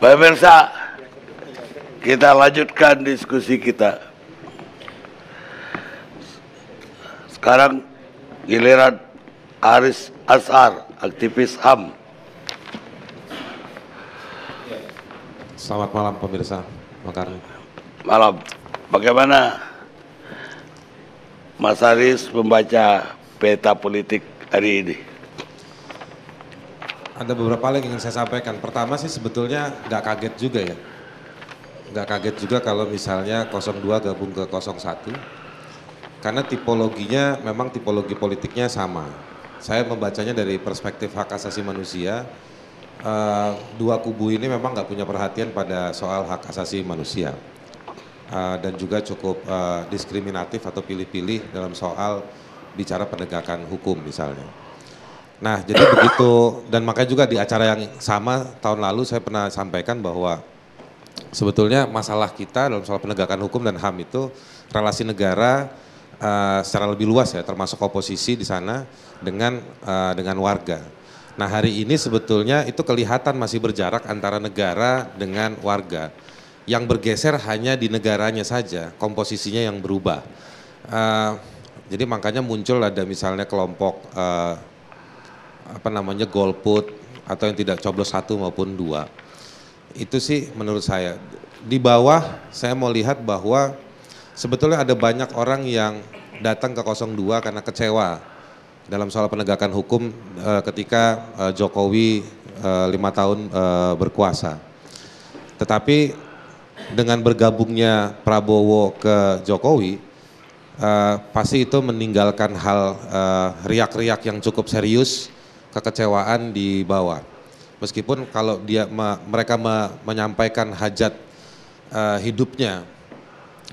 Pemirsa, kita lanjutkan diskusi kita. Sekarang giliran Aris Asar, aktivis HAM. Selamat malam pemirsa, Makarni. Malam. Bagaimana Mas Aris membaca peta politik hari ini? Ada beberapa hal yang ingin saya sampaikan. Pertama sih sebetulnya nggak kaget juga ya. Nggak kaget juga kalau misalnya 02 gabung ke 01. Karena tipologinya memang tipologi politiknya sama. Saya membacanya dari perspektif hak asasi manusia. Eh, dua kubu ini memang nggak punya perhatian pada soal hak asasi manusia. Eh, dan juga cukup eh, diskriminatif atau pilih-pilih dalam soal bicara penegakan hukum misalnya Nah, jadi begitu dan makanya juga di acara yang sama tahun lalu saya pernah sampaikan bahwa sebetulnya masalah kita dalam soal penegakan hukum dan HAM itu relasi negara uh, secara lebih luas ya, termasuk oposisi di sana dengan uh, dengan warga. Nah, hari ini sebetulnya itu kelihatan masih berjarak antara negara dengan warga. Yang bergeser hanya di negaranya saja, komposisinya yang berubah. Uh, jadi makanya muncul ada misalnya kelompok uh, apa namanya golput atau yang tidak coblos satu maupun dua itu sih menurut saya di bawah saya mau lihat bahwa sebetulnya ada banyak orang yang datang ke 02 karena kecewa dalam soal penegakan hukum e, ketika e, Jokowi e, lima tahun berkuasa. Tetapi dengan bergabungnya Prabowo ke Jokowi, pasti itu meninggalkan hal riak-riak yang cukup serius kekecewaan di bawah. Meskipun kalau dia mereka menyampaikan hajat eh, hidupnya,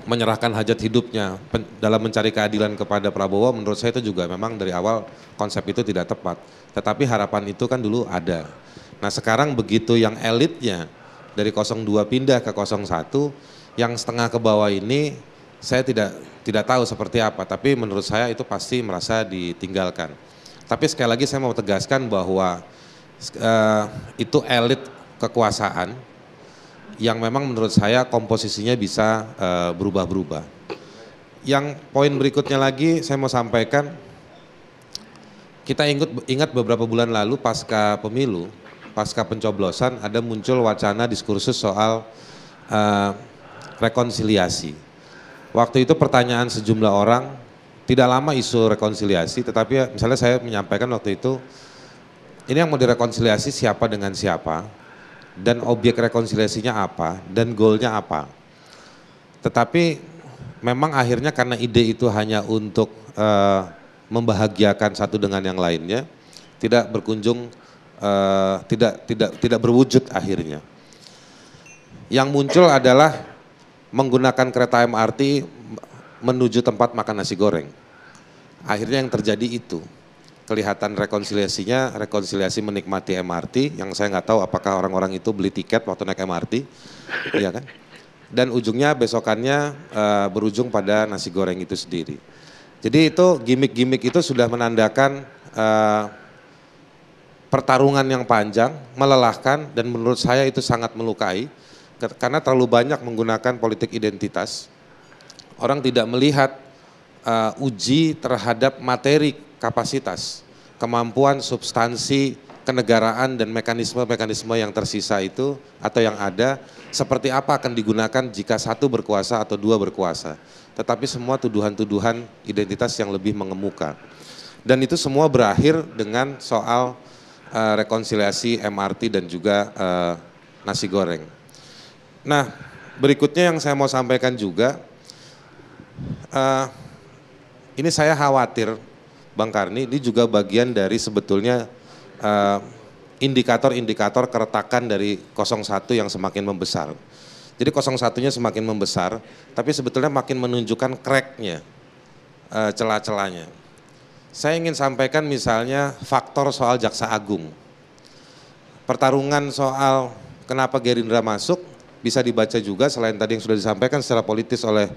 menyerahkan hajat hidupnya dalam mencari keadilan kepada Prabowo, menurut saya itu juga memang dari awal konsep itu tidak tepat. Tetapi harapan itu kan dulu ada. Nah sekarang begitu yang elitnya dari 02 pindah ke 01, yang setengah ke bawah ini saya tidak tidak tahu seperti apa, tapi menurut saya itu pasti merasa ditinggalkan. Tapi sekali lagi saya mau tegaskan bahwa uh, itu elit kekuasaan yang memang menurut saya komposisinya bisa eh, berubah-berubah. Yang poin berikutnya lagi saya mau sampaikan, kita ingat, ingat beberapa bulan lalu pasca pemilu, pasca pencoblosan ada muncul wacana diskursus soal uh, rekonsiliasi. Waktu itu pertanyaan sejumlah orang tidak lama isu rekonsiliasi, tetapi misalnya saya menyampaikan waktu itu, ini yang mau direkonsiliasi siapa dengan siapa, dan objek rekonsiliasinya apa, dan goalnya apa. Tetapi memang akhirnya karena ide itu hanya untuk uh, membahagiakan satu dengan yang lainnya, tidak berkunjung, uh, tidak tidak tidak berwujud akhirnya. Yang muncul adalah menggunakan kereta MRT menuju tempat makan nasi goreng. Akhirnya yang terjadi itu. Kelihatan rekonsiliasinya, rekonsiliasi menikmati MRT, yang saya nggak tahu apakah orang-orang itu beli tiket waktu naik MRT, iya kan? Dan ujungnya besokannya uh, berujung pada nasi goreng itu sendiri. Jadi itu gimmick-gimmick itu sudah menandakan uh, pertarungan yang panjang, melelahkan, dan menurut saya itu sangat melukai karena terlalu banyak menggunakan politik identitas orang tidak melihat uh, uji terhadap materi kapasitas, kemampuan substansi kenegaraan dan mekanisme-mekanisme yang tersisa itu atau yang ada seperti apa akan digunakan jika satu berkuasa atau dua berkuasa. Tetapi semua tuduhan-tuduhan identitas yang lebih mengemuka. Dan itu semua berakhir dengan soal uh, rekonsiliasi MRT dan juga uh, nasi goreng. Nah, berikutnya yang saya mau sampaikan juga uh, ini saya khawatir Bang Karni ini juga bagian dari sebetulnya eh, indikator-indikator uh, keretakan dari 01 yang semakin membesar. Jadi 01-nya semakin membesar, tapi sebetulnya makin menunjukkan cracknya, uh, celah-celahnya. Saya ingin sampaikan misalnya faktor soal Jaksa Agung. Pertarungan soal kenapa Gerindra masuk bisa dibaca juga selain tadi yang sudah disampaikan secara politis oleh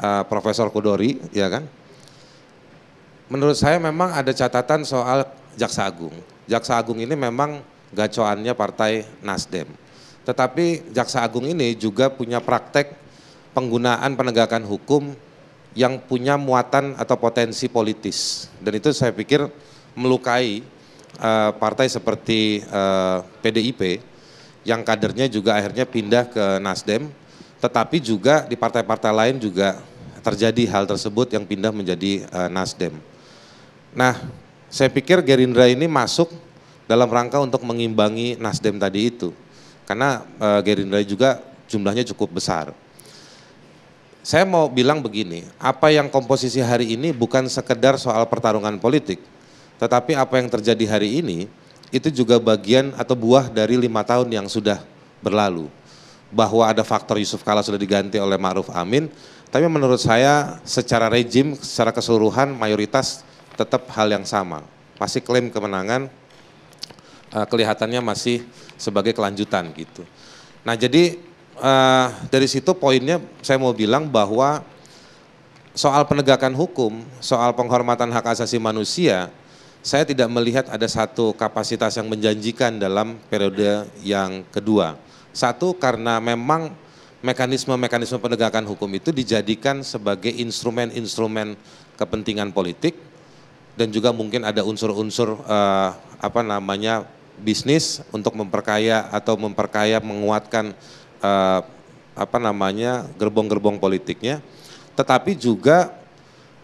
uh, Profesor Kudori, ya kan? Menurut saya memang ada catatan soal Jaksa Agung. Jaksa Agung ini memang gacoannya partai Nasdem. Tetapi Jaksa Agung ini juga punya praktek penggunaan penegakan hukum yang punya muatan atau potensi politis. Dan itu saya pikir melukai uh, partai seperti uh, eh, PDIP yang kadernya juga akhirnya pindah ke Nasdem tetapi juga di partai-partai lain juga terjadi hal tersebut yang pindah menjadi uh, Nasdem. Nah, saya pikir Gerindra ini masuk dalam rangka untuk mengimbangi Nasdem tadi itu. Karena uh, Gerindra juga jumlahnya cukup besar. Saya mau bilang begini, apa yang komposisi hari ini bukan sekedar soal pertarungan politik, tetapi apa yang terjadi hari ini itu juga bagian atau buah dari lima tahun yang sudah berlalu bahwa ada faktor Yusuf Kala sudah diganti oleh Ma'ruf Amin, tapi menurut saya secara rejim, secara keseluruhan mayoritas tetap hal yang sama. Pasti klaim kemenangan eh, kelihatannya masih sebagai kelanjutan gitu. Nah jadi eh, dari situ poinnya saya mau bilang bahwa soal penegakan hukum, soal penghormatan hak asasi manusia, saya tidak melihat ada satu kapasitas yang menjanjikan dalam periode yang kedua. Satu karena memang mekanisme-mekanisme penegakan hukum itu dijadikan sebagai instrumen-instrumen kepentingan politik dan juga mungkin ada unsur-unsur eh, apa namanya bisnis untuk memperkaya atau memperkaya menguatkan eh, apa namanya gerbong-gerbong politiknya tetapi juga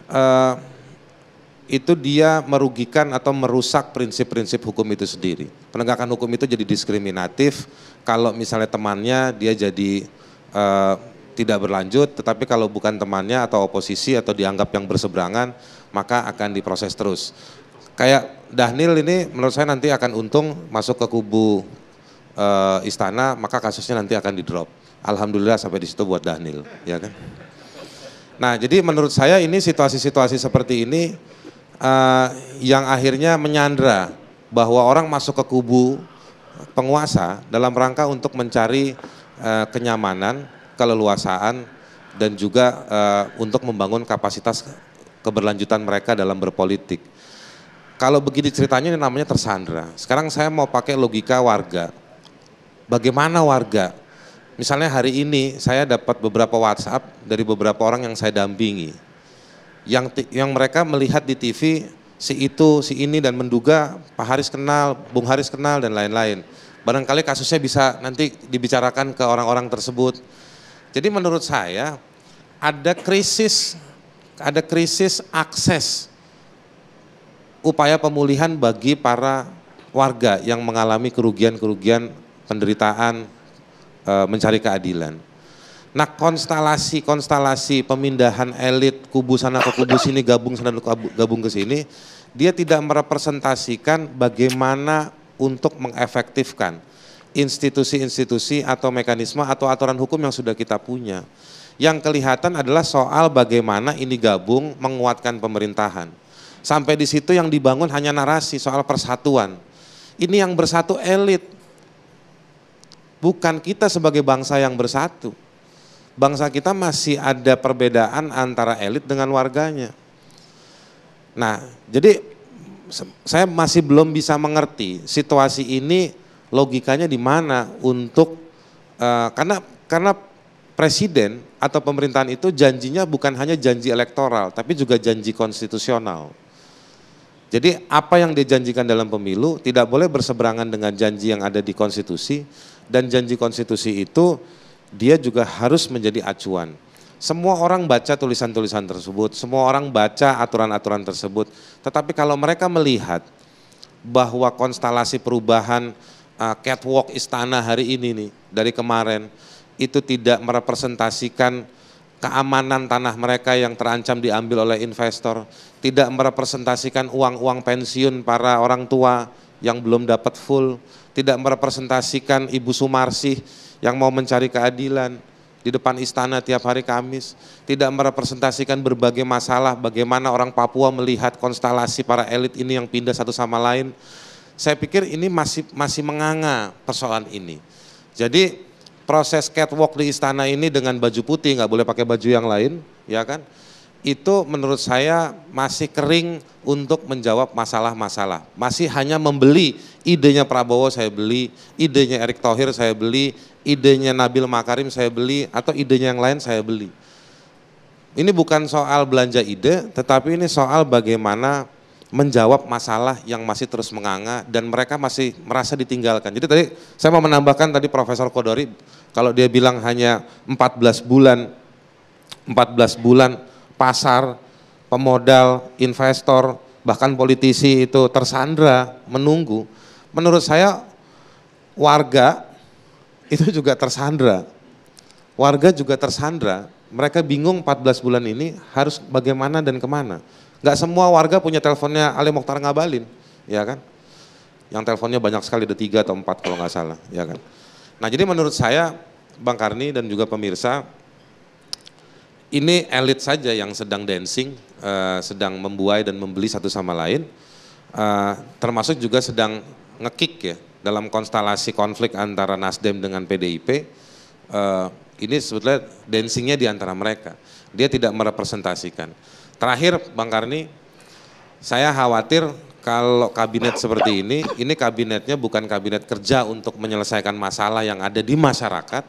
eh, itu dia merugikan atau merusak prinsip-prinsip hukum itu sendiri. Penegakan hukum itu jadi diskriminatif kalau misalnya temannya dia jadi uh, tidak berlanjut, tetapi kalau bukan temannya atau oposisi atau dianggap yang berseberangan, maka akan diproses terus. Kayak Dahnil ini menurut saya nanti akan untung masuk ke kubu uh, istana, maka kasusnya nanti akan di drop. Alhamdulillah sampai di situ buat Dahnil, ya kan? Nah, jadi menurut saya ini situasi-situasi seperti ini uh, yang akhirnya menyandra bahwa orang masuk ke kubu penguasa dalam rangka untuk mencari uh, kenyamanan, keleluasaan dan juga uh, untuk membangun kapasitas keberlanjutan mereka dalam berpolitik. Kalau begini ceritanya ini namanya tersandra. Sekarang saya mau pakai logika warga. Bagaimana warga? Misalnya hari ini saya dapat beberapa WhatsApp dari beberapa orang yang saya dampingi yang yang mereka melihat di TV si itu, si ini dan menduga Pak Haris kenal, Bung Haris kenal dan lain-lain. Barangkali kasusnya bisa nanti dibicarakan ke orang-orang tersebut. Jadi menurut saya ada krisis ada krisis akses upaya pemulihan bagi para warga yang mengalami kerugian-kerugian penderitaan eh, mencari keadilan. Nah konstelasi-konstelasi pemindahan elit kubu sana ke kubu sini gabung sana gabung ke sini, dia tidak merepresentasikan bagaimana untuk mengefektifkan institusi-institusi atau mekanisme atau aturan hukum yang sudah kita punya. Yang kelihatan adalah soal bagaimana ini gabung menguatkan pemerintahan. Sampai di situ yang dibangun hanya narasi soal persatuan. Ini yang bersatu elit. Bukan kita sebagai bangsa yang bersatu bangsa kita masih ada perbedaan antara elit dengan warganya. Nah, jadi saya masih belum bisa mengerti situasi ini logikanya di mana untuk uh, karena karena presiden atau pemerintahan itu janjinya bukan hanya janji elektoral tapi juga janji konstitusional. Jadi apa yang dijanjikan dalam pemilu tidak boleh berseberangan dengan janji yang ada di konstitusi dan janji konstitusi itu dia juga harus menjadi acuan. Semua orang baca tulisan-tulisan tersebut, semua orang baca aturan-aturan tersebut. Tetapi kalau mereka melihat bahwa konstelasi perubahan uh, catwalk istana hari ini nih dari kemarin itu tidak merepresentasikan keamanan tanah mereka yang terancam diambil oleh investor, tidak merepresentasikan uang-uang pensiun para orang tua yang belum dapat full, tidak merepresentasikan Ibu Sumarsih yang mau mencari keadilan di depan istana tiap hari Kamis, tidak merepresentasikan berbagai masalah bagaimana orang Papua melihat konstelasi para elit ini yang pindah satu sama lain. Saya pikir ini masih masih menganga persoalan ini. Jadi proses catwalk di istana ini dengan baju putih nggak boleh pakai baju yang lain, ya kan? itu menurut saya masih kering untuk menjawab masalah-masalah. Masih hanya membeli idenya Prabowo saya beli, idenya Erick Thohir saya beli, idenya Nabil Makarim saya beli, atau idenya yang lain saya beli. Ini bukan soal belanja ide, tetapi ini soal bagaimana menjawab masalah yang masih terus menganga dan mereka masih merasa ditinggalkan. Jadi tadi saya mau menambahkan tadi Profesor Kodori kalau dia bilang hanya 14 bulan 14 bulan pasar, pemodal, investor, bahkan politisi itu tersandra, menunggu. Menurut saya warga itu juga tersandra. Warga juga tersandra. Mereka bingung 14 bulan ini harus bagaimana dan kemana. Gak semua warga punya teleponnya Ali Mokhtar Ngabalin, ya kan? Yang teleponnya banyak sekali, ada tiga atau empat kalau nggak salah, ya kan? Nah jadi menurut saya Bang Karni dan juga pemirsa, ini elit saja yang sedang dancing, uh, sedang membuai dan membeli satu sama lain, uh, termasuk juga sedang ngekick ya dalam konstelasi konflik antara Nasdem dengan PDIP. Uh, eh, ini sebetulnya dancingnya di antara mereka. Dia tidak merepresentasikan. Terakhir, Bang Karni, saya khawatir kalau kabinet seperti ini, ini kabinetnya bukan kabinet kerja untuk menyelesaikan masalah yang ada di masyarakat,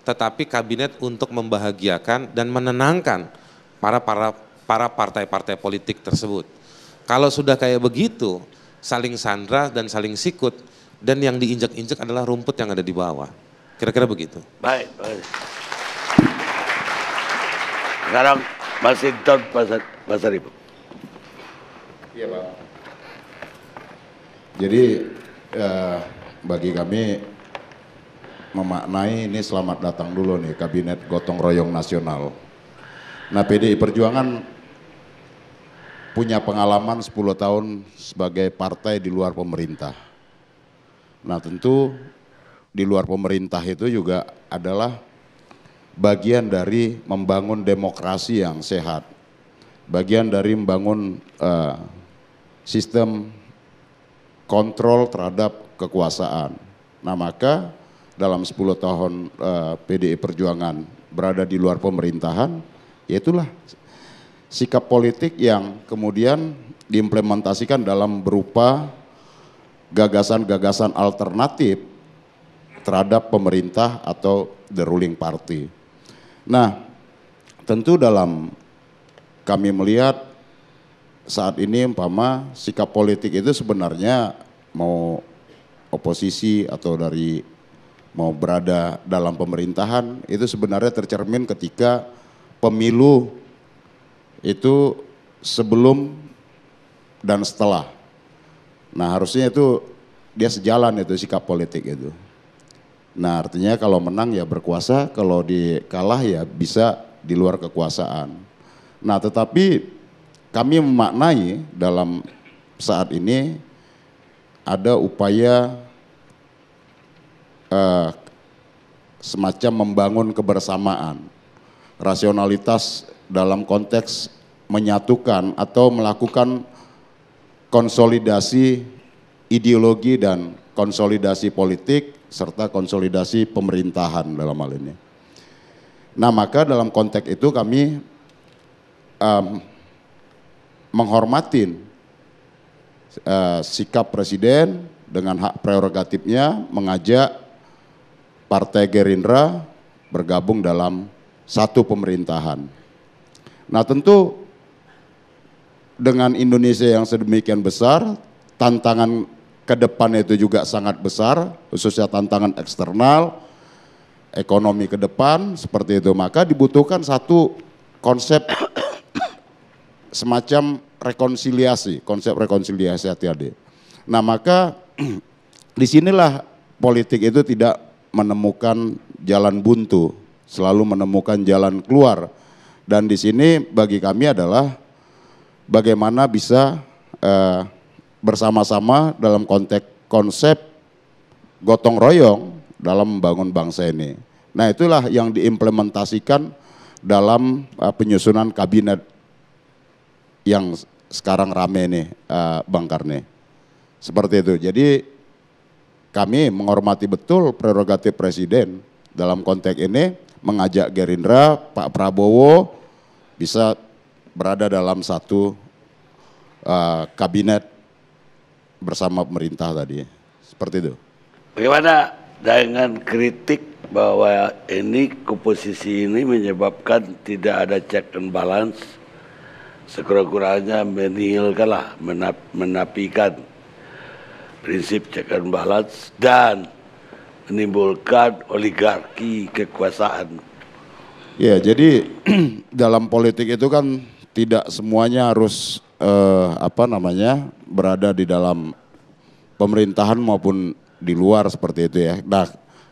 tetapi kabinet untuk membahagiakan dan menenangkan para para para partai-partai politik tersebut. Kalau sudah kayak begitu, saling sandra dan saling sikut dan yang diinjak-injak adalah rumput yang ada di bawah. Kira-kira begitu. Baik, baik. Sekarang Mas Sinton Pasar, Iya Pak. Jadi eh, bagi kami memaknai ini selamat datang dulu nih kabinet gotong royong nasional. Nah PDI Perjuangan punya pengalaman 10 tahun sebagai partai di luar pemerintah. Nah tentu di luar pemerintah itu juga adalah bagian dari membangun demokrasi yang sehat, bagian dari membangun uh, sistem kontrol terhadap kekuasaan. Nah, maka dalam 10 tahun uh, eh, PDI Perjuangan berada di luar pemerintahan, yaitulah sikap politik yang kemudian diimplementasikan dalam berupa gagasan-gagasan alternatif terhadap pemerintah atau the ruling party. Nah, tentu dalam kami melihat saat ini umpama sikap politik itu sebenarnya mau oposisi atau dari mau berada dalam pemerintahan itu sebenarnya tercermin ketika pemilu itu sebelum dan setelah. Nah harusnya itu dia sejalan itu sikap politik itu. Nah artinya kalau menang ya berkuasa, kalau dikalah ya bisa di luar kekuasaan. Nah tetapi kami memaknai dalam saat ini ada upaya uh, semacam membangun kebersamaan, rasionalitas dalam konteks menyatukan atau melakukan konsolidasi ideologi dan konsolidasi politik serta konsolidasi pemerintahan dalam hal ini. Nah maka dalam konteks itu kami um, menghormatin uh, eh, sikap presiden dengan hak prerogatifnya mengajak Partai Gerindra bergabung dalam satu pemerintahan. Nah tentu dengan Indonesia yang sedemikian besar, tantangan ke depan itu juga sangat besar, khususnya tantangan eksternal, ekonomi ke depan, seperti itu. Maka dibutuhkan satu konsep semacam rekonsiliasi, konsep rekonsiliasi hati-hati. Nah maka disinilah politik itu tidak menemukan jalan buntu, selalu menemukan jalan keluar. Dan di sini bagi kami adalah bagaimana bisa eh, bersama-sama dalam konteks konsep gotong royong dalam membangun bangsa ini. Nah itulah yang diimplementasikan dalam eh, penyusunan kabinet yang sekarang rame nih eh, Bang Karne. Seperti itu. Jadi kami menghormati betul prerogatif Presiden dalam konteks ini mengajak Gerindra, Pak Prabowo bisa berada dalam satu uh, kabinet bersama pemerintah tadi. Seperti itu. Bagaimana dengan kritik bahwa ini komposisi ini menyebabkan tidak ada check and balance sekurang-kurangnya menihilkanlah menap, menapikan prinsip check and balance dan menimbulkan oligarki kekuasaan. Ya, jadi dalam politik itu kan tidak semuanya harus eh, apa namanya berada di dalam pemerintahan maupun di luar seperti itu ya. Nah,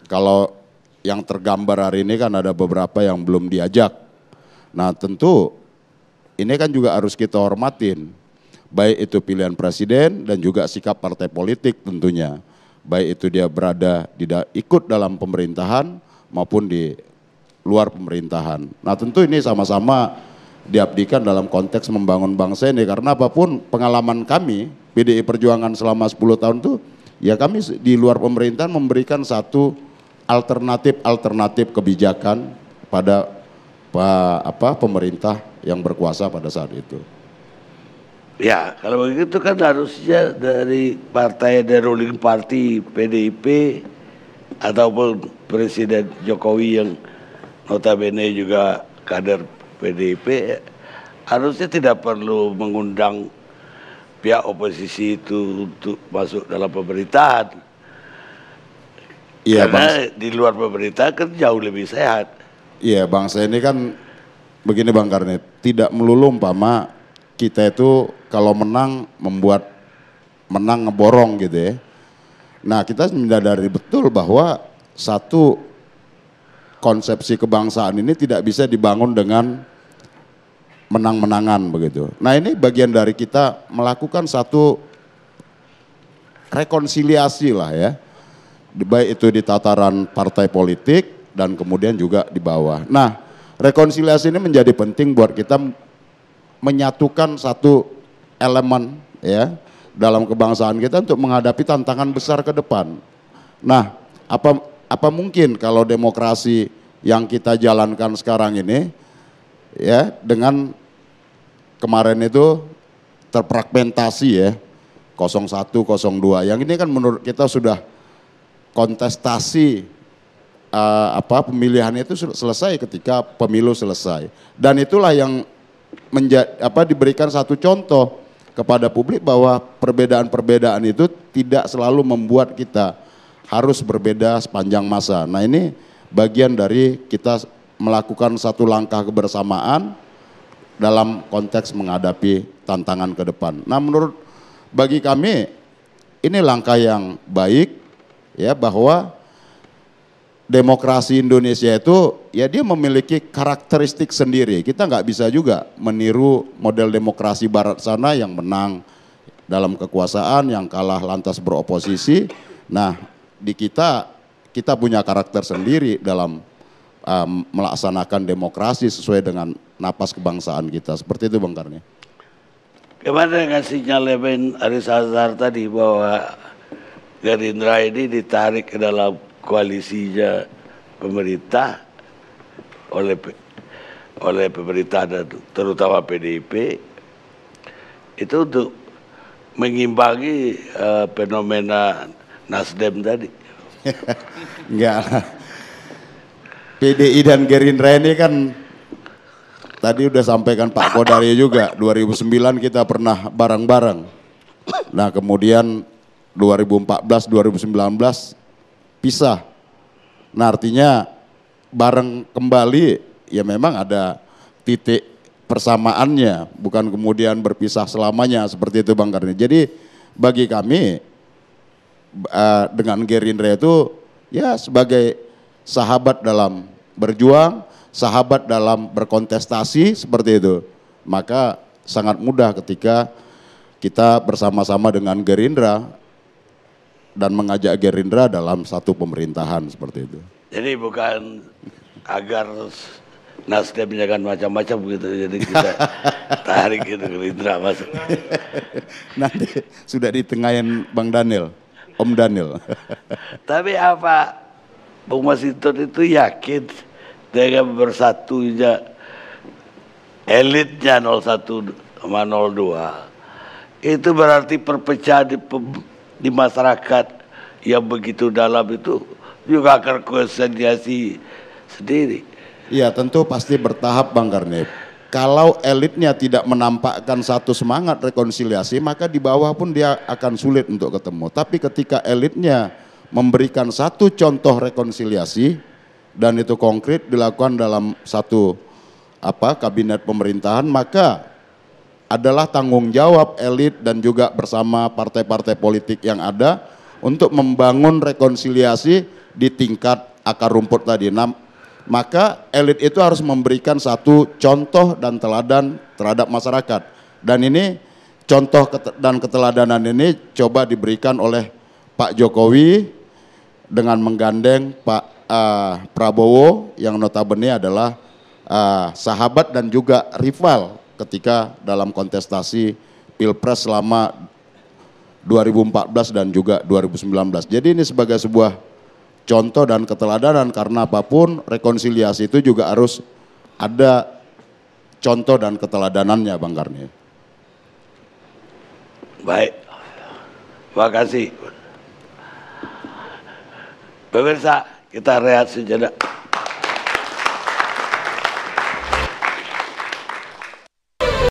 kalau yang tergambar hari ini kan ada beberapa yang belum diajak. Nah, tentu ini kan juga harus kita hormatin baik itu pilihan presiden dan juga sikap partai politik tentunya. Baik itu dia berada di ikut dalam pemerintahan maupun di luar pemerintahan. Nah, tentu ini sama-sama diabdikan dalam konteks membangun bangsa ini karena apapun pengalaman kami PDI Perjuangan selama 10 tahun itu ya kami di luar pemerintahan memberikan satu alternatif-alternatif kebijakan pada apa pemerintah yang berkuasa pada saat itu. Ya, kalau begitu kan harusnya dari partai the ruling party PDIP ataupun Presiden Jokowi yang notabene juga kader PDIP harusnya tidak perlu mengundang pihak oposisi itu untuk masuk dalam pemerintahan. Iya, Karena bangsa, di luar pemerintahan kan jauh lebih sehat. Iya, bangsa ini kan begini Bang Karnet, tidak melulu umpama kita itu kalau menang membuat menang ngeborong gitu ya. Nah kita menyadari betul bahwa satu konsepsi kebangsaan ini tidak bisa dibangun dengan menang-menangan begitu. Nah ini bagian dari kita melakukan satu rekonsiliasi lah ya. Baik itu di tataran partai politik dan kemudian juga di bawah. Nah rekonsiliasi ini menjadi penting buat kita menyatukan satu elemen ya dalam kebangsaan kita untuk menghadapi tantangan besar ke depan. Nah, apa apa mungkin kalau demokrasi yang kita jalankan sekarang ini ya dengan kemarin itu terfragmentasi ya 01 02 yang ini kan menurut kita sudah kontestasi uh, apa pemilihannya itu selesai ketika pemilu selesai dan itulah yang menjadi apa diberikan satu contoh kepada publik bahwa perbedaan-perbedaan itu tidak selalu membuat kita harus berbeda sepanjang masa. Nah ini bagian dari kita melakukan satu langkah kebersamaan dalam konteks menghadapi tantangan ke depan. Nah menurut bagi kami ini langkah yang baik ya bahwa demokrasi Indonesia itu ya dia memiliki karakteristik sendiri. Kita nggak bisa juga meniru model demokrasi barat sana yang menang dalam kekuasaan, yang kalah lantas beroposisi. Nah, di kita kita punya karakter sendiri dalam um, melaksanakan demokrasi sesuai dengan napas kebangsaan kita. Seperti itu Bang Karni. Gimana dengan sinyal Levin Aris Azhar tadi bahwa Gerindra ini ditarik ke dalam koalisinya pemerintah oleh oleh pemerintah dan terutama PDIP itu untuk mengimbangi uh, fenomena Nasdem tadi. Enggak lah. PDI dan Gerindra ini kan tadi udah sampaikan Pak Kodari juga 2009 kita pernah bareng-bareng. Nah, kemudian 2014 2019 pisah. Nah artinya bareng kembali ya memang ada titik persamaannya, bukan kemudian berpisah selamanya seperti itu Bang Karni. Jadi bagi kami eh, dengan Gerindra itu ya sebagai sahabat dalam berjuang, sahabat dalam berkontestasi seperti itu. Maka sangat mudah ketika kita bersama-sama dengan Gerindra dan mengajak Gerindra dalam satu pemerintahan seperti itu. Jadi bukan agar Nasdem jangan macam-macam begitu. jadi kita tarik itu Gerindra masuk. Nanti sudah ditengahin Bang Daniel, Om Daniel. Tapi apa Bung Masinton itu yakin dengan bersatunya elitnya 01 sama 02 itu berarti perpecahan di di masyarakat yang begitu dalam itu juga akan konsentrasi sendiri. Iya tentu pasti bertahap Bang Karnip. Kalau elitnya tidak menampakkan satu semangat rekonsiliasi maka di bawah pun dia akan sulit untuk ketemu. Tapi ketika elitnya memberikan satu contoh rekonsiliasi dan itu konkret dilakukan dalam satu apa kabinet pemerintahan maka adalah tanggung jawab elit dan juga bersama partai-partai politik yang ada untuk membangun rekonsiliasi di tingkat akar rumput tadi. Nah, maka elit itu harus memberikan satu contoh dan teladan terhadap masyarakat. Dan ini contoh dan keteladanan ini coba diberikan oleh Pak Jokowi dengan menggandeng Pak uh, Prabowo yang notabene adalah uh, sahabat dan juga rival ketika dalam kontestasi Pilpres selama 2014 dan juga 2019. Jadi ini sebagai sebuah contoh dan keteladanan karena apapun rekonsiliasi itu juga harus ada contoh dan keteladanannya Bang Karni. Baik, terima kasih. Pemirsa, kita rehat sejenak.